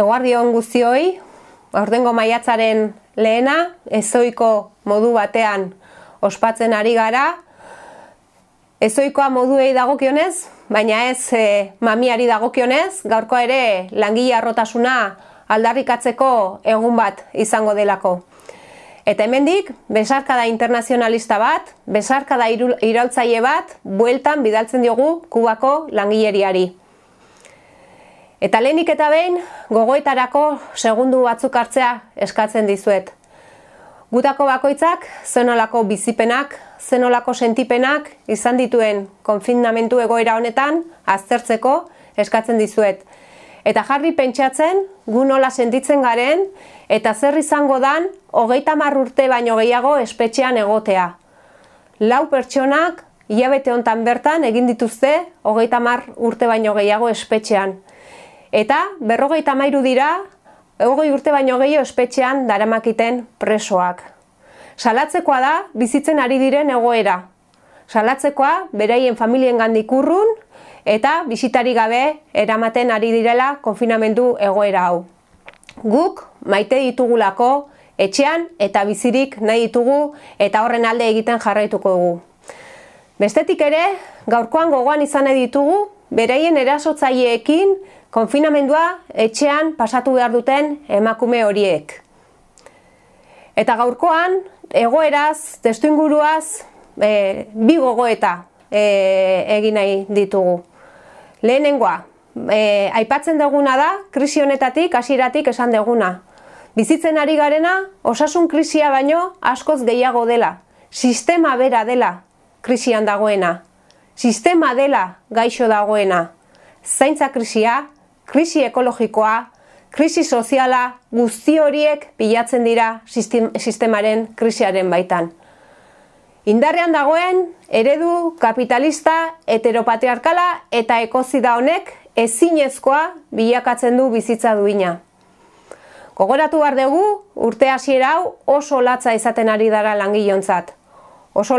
eguardi hon guztioi, ordengo maiatzaren lehena, ezoiko modu batean ospatzen ari gara, ezoikoa moduei dagokionez, baina ez e, mamiari dagokionez, gaurko ere langile arrotasuna aldarrikatzeko egun bat izango delako. Eta hemendik, besarkada internazionalista bat, besarkada iraltzaile bat, bueltan bidaltzen diogu Kubako langileriari. Eta lehenik eta behin, gogoitarako segundu batzuk hartzea eskatzen dizuet. Gutako bakoitzak, zenolako bizipenak, zenolako sentipenak, izan dituen konfinamentu egoera honetan, aztertzeko eskatzen dizuet. Eta jarri pentsatzen, gu nola sentitzen garen, eta zer izango dan, hogeita marrurte baino gehiago espetxean egotea. Lau pertsonak, hilabete hontan bertan, egin dituzte, hogeita mar urte baino gehiago espetxean eta berrogeita mairu dira egogei urte baino gehi ospetxean daramakiten presoak. Salatzekoa da bizitzen ari diren egoera. Salatzekoa beraien familien gandik eta bizitari gabe eramaten ari direla konfinamendu egoera hau. Guk maite ditugulako etxean eta bizirik nahi ditugu eta horren alde egiten jarraituko dugu. Bestetik ere, gaurkoan gogoan izan nahi ditugu beraien erasotzaileekin konfinamendua etxean pasatu behar duten emakume horiek. Eta gaurkoan, egoeraz, testu e, bi gogoeta e, egin nahi ditugu. Lehenengoa, e, aipatzen duguna da, krisi honetatik, hasieratik esan duguna. Bizitzen ari garena, osasun krisia baino askoz gehiago dela, sistema bera dela krisian dagoena sistema dela gaixo dagoena. Zaintza krisia, krisi ekologikoa, krisi soziala, guzti horiek bilatzen dira sistemaren krisiaren baitan. Indarrean dagoen, eredu kapitalista, heteropatriarkala eta ekozida honek ezinezkoa bilakatzen du bizitza duina. Gogoratu behar dugu, urte hasiera hau oso latza izaten ari dara langilontzat. Oso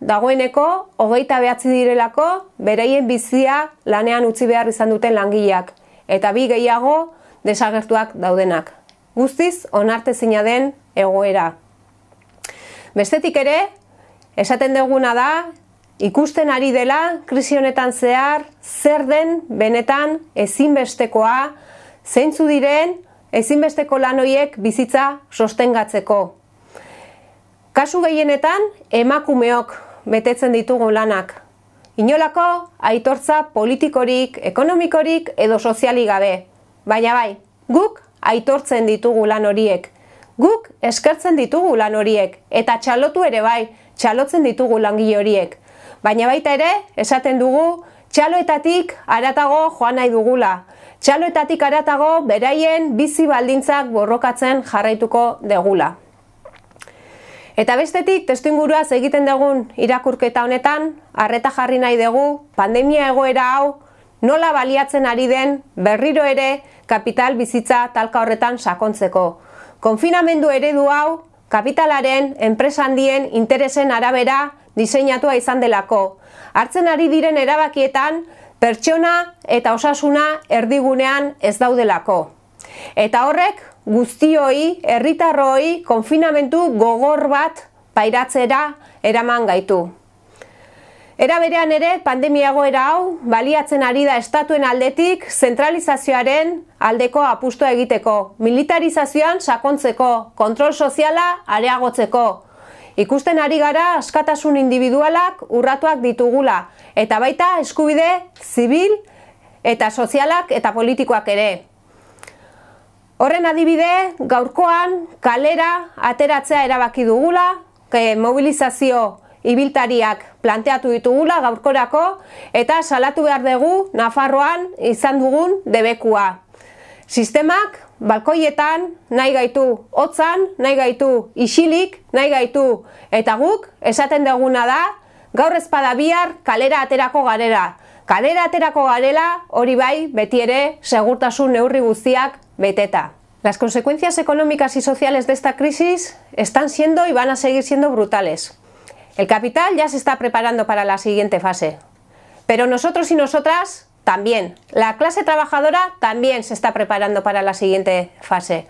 dagoeneko, hogeita behatzi direlako, bereien bizia lanean utzi behar izan duten langileak, eta bi gehiago desagertuak daudenak. Guztiz, onarte den egoera. Bestetik ere, esaten duguna da, ikusten ari dela krisi honetan zehar zer den benetan ezinbestekoa zeintzu diren ezinbesteko lan horiek bizitza sostengatzeko. Kasu gehienetan, emakumeok betetzen ditugu lanak. Inolako, aitortza politikorik, ekonomikorik edo soziali gabe. Baina bai, guk aitortzen ditugu lan horiek. Guk eskertzen ditugu lan horiek. Eta txalotu ere bai, txalotzen ditugu langi horiek. Baina baita ere, esaten dugu, txaloetatik aratago joan nahi dugula. Txaloetatik aratago beraien bizi baldintzak borrokatzen jarraituko degula. Eta bestetik, testu inguruaz egiten dugun irakurketa honetan, arreta jarri nahi dugu, pandemia egoera hau, nola baliatzen ari den berriro ere kapital bizitza talka horretan sakontzeko. Konfinamendu eredu hau, kapitalaren, enpresandien, interesen arabera diseinatua izan delako. Hartzen ari diren erabakietan, pertsona eta osasuna erdigunean ez daudelako. Eta horrek, guztioi, herritarroi, konfinamentu gogor bat pairatzera eraman gaitu. Era berean ere, pandemiagoera hau, baliatzen ari da estatuen aldetik, zentralizazioaren aldeko apustoa egiteko, militarizazioan sakontzeko, kontrol soziala areagotzeko. Ikusten ari gara askatasun individualak urratuak ditugula, eta baita eskubide zibil eta sozialak eta politikoak ere. Horren adibide, gaurkoan kalera ateratzea erabaki dugula, mobilizazio ibiltariak planteatu ditugula gaurkorako, eta salatu behar dugu Nafarroan izan dugun debekua. Sistemak balkoietan nahi gaitu hotzan, nahi gaitu isilik, nahi gaitu eta guk esaten duguna da gaur ezpada bihar kalera aterako garela. Kalera aterako garela hori bai beti ere segurtasun neurri guztiak Beteta. Las consecuencias económicas y sociales de esta crisis están siendo y van a seguir siendo brutales. El capital ya se está preparando para la siguiente fase. Pero nosotros y nosotras también. La clase trabajadora también se está preparando para la siguiente fase.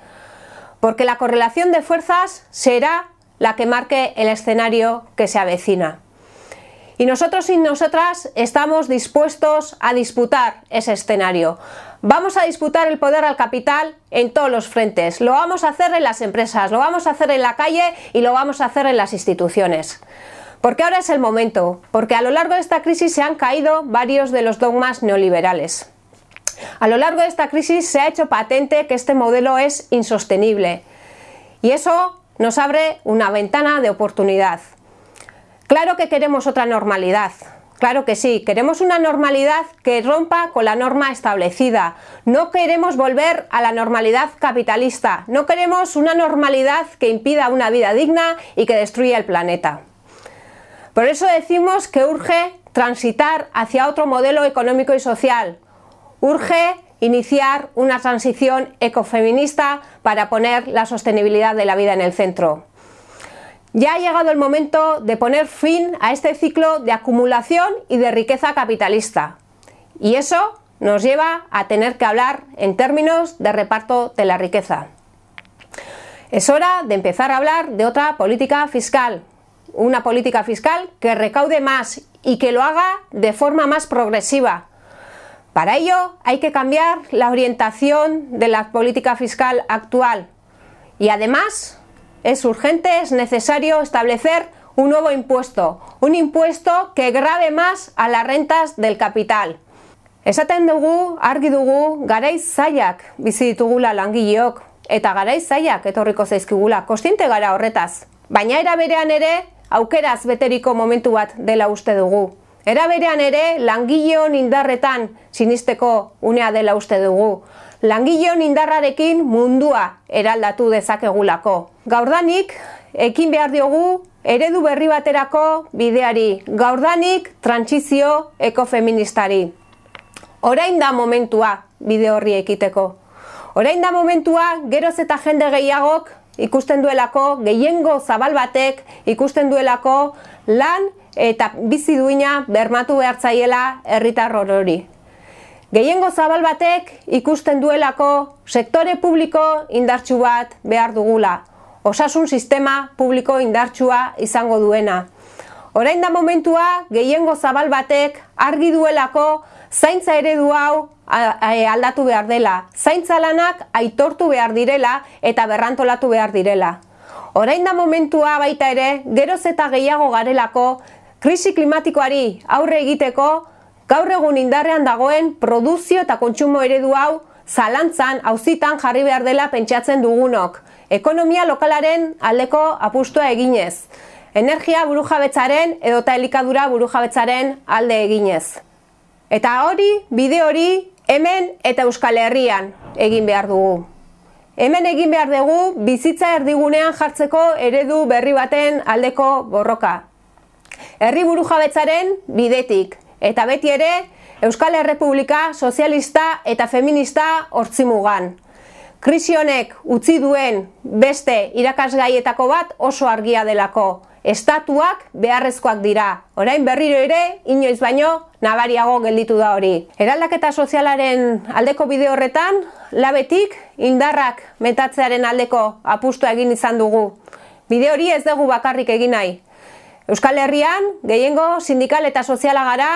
Porque la correlación de fuerzas será la que marque el escenario que se avecina. Y nosotros y nosotras estamos dispuestos a disputar ese escenario. Vamos a disputar el poder al capital en todos los frentes. Lo vamos a hacer en las empresas, lo vamos a hacer en la calle y lo vamos a hacer en las instituciones. Porque ahora es el momento, porque a lo largo de esta crisis se han caído varios de los dogmas neoliberales. A lo largo de esta crisis se ha hecho patente que este modelo es insostenible y eso nos abre una ventana de oportunidad. Claro que queremos otra normalidad, Claro que sí, queremos una normalidad que rompa con la norma establecida. No queremos volver a la normalidad capitalista. No queremos una normalidad que impida una vida digna y que destruya el planeta. Por eso decimos que urge transitar hacia otro modelo económico y social. Urge iniciar una transición ecofeminista para poner la sostenibilidad de la vida en el centro. Ya ha llegado el momento de poner fin a este ciclo de acumulación y de riqueza capitalista. Y eso nos lleva a tener que hablar en términos de reparto de la riqueza. Es hora de empezar a hablar de otra política fiscal, una política fiscal que recaude más y que lo haga de forma más progresiva. Para ello hay que cambiar la orientación de la política fiscal actual y además es urgente, es necesario establecer un nuevo impuesto, un impuesto que grave más a las rentas del capital. Esaten dugu, argi dugu, garaiz zaiak bizi ditugula langileok eta garaiz zaiak etorriko zaizkigula, kostiente gara horretaz. Baina era berean ere, aukeraz beteriko momentu bat dela uste dugu. Era berean ere, langileon indarretan sinisteko unea dela uste dugu langileon indarrarekin mundua eraldatu dezakegulako. Gaurdanik, ekin behar diogu, eredu berri baterako bideari. Gaurdanik, trantsizio ekofeministari. Orain da momentua bide horri ekiteko. Orain da momentua, geroz eta jende gehiagok ikusten duelako, gehiengo zabal batek ikusten duelako, lan eta bizi duina bermatu behartzaiela herritar horori gehiengo zabal batek ikusten duelako sektore publiko indartsu bat behar dugula. Osasun sistema publiko indartsua izango duena. Orain da momentua gehiengo zabal batek argi duelako zaintza eredu hau e, aldatu behar dela. Zaintza lanak aitortu behar direla eta berrantolatu behar direla. Orain da momentua baita ere geroz eta gehiago garelako krisi klimatikoari aurre egiteko gaur egun indarrean dagoen produzio eta kontsumo eredu hau zalantzan hauzitan jarri behar dela pentsatzen dugunok. Ekonomia lokalaren aldeko apustua eginez. Energia burujabetzaren edo eta elikadura burujabetzaren alde eginez. Eta hori, bide hori, hemen eta Euskal Herrian egin behar dugu. Hemen egin behar dugu bizitza erdigunean jartzeko eredu berri baten aldeko borroka. Herri burujabetzaren bidetik, eta beti ere Euskal Herrepublika sozialista eta feminista hortzimugan. Krisionek utzi duen beste irakasgaietako bat oso argia delako. Estatuak beharrezkoak dira. Orain berriro ere, inoiz baino, nabariago gelditu da hori. Eraldaketa sozialaren aldeko bideo horretan, labetik indarrak metatzearen aldeko apustua egin izan dugu. Bide hori ez dugu bakarrik egin nahi. Euskal Herrian, gehiengo sindikal eta soziala gara,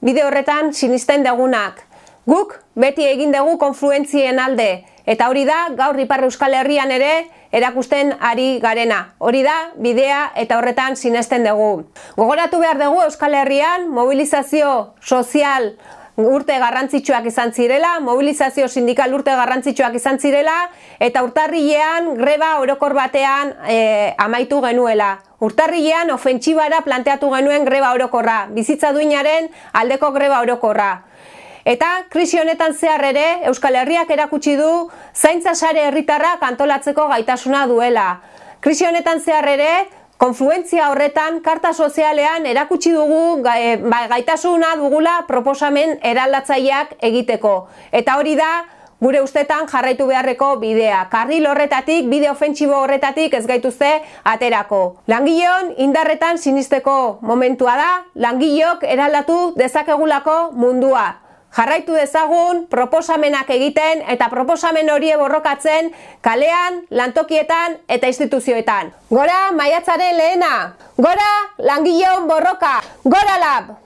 bide horretan sinisten dagunak. Guk beti egin dugu konfluentzien alde, eta hori da gaur Ipar Euskal Herrian ere erakusten ari garena. Hori da bidea eta horretan sinesten dugu. Gogoratu behar dugu Euskal Herrian mobilizazio sozial urte garrantzitsuak izan zirela, mobilizazio sindikal urte garrantzitsuak izan zirela, eta urtarrilean greba orokor batean e, amaitu genuela. Urtarrilean ofentsibara planteatu genuen greba orokorra, bizitza duinaren aldeko greba orokorra. Eta krisi honetan zehar ere Euskal Herriak erakutsi du zaintza sare herritarrak antolatzeko gaitasuna duela. Krisi honetan zehar ere konfluentzia horretan karta sozialean erakutsi dugu eh, ba, gaitasuna dugula proposamen eraldatzaileak egiteko. Eta hori da gure ustetan jarraitu beharreko bidea. Karril horretatik, bide ofentsibo horretatik ez gaituzte aterako. Langileon indarretan sinisteko momentua da, langileok eraldatu dezakegulako mundua. Jarraitu dezagun proposamenak egiten eta proposamen horie borrokatzen kalean, lantokietan eta instituzioetan. Gora maiatzaren lehena! Gora langileon borroka! Gora lab!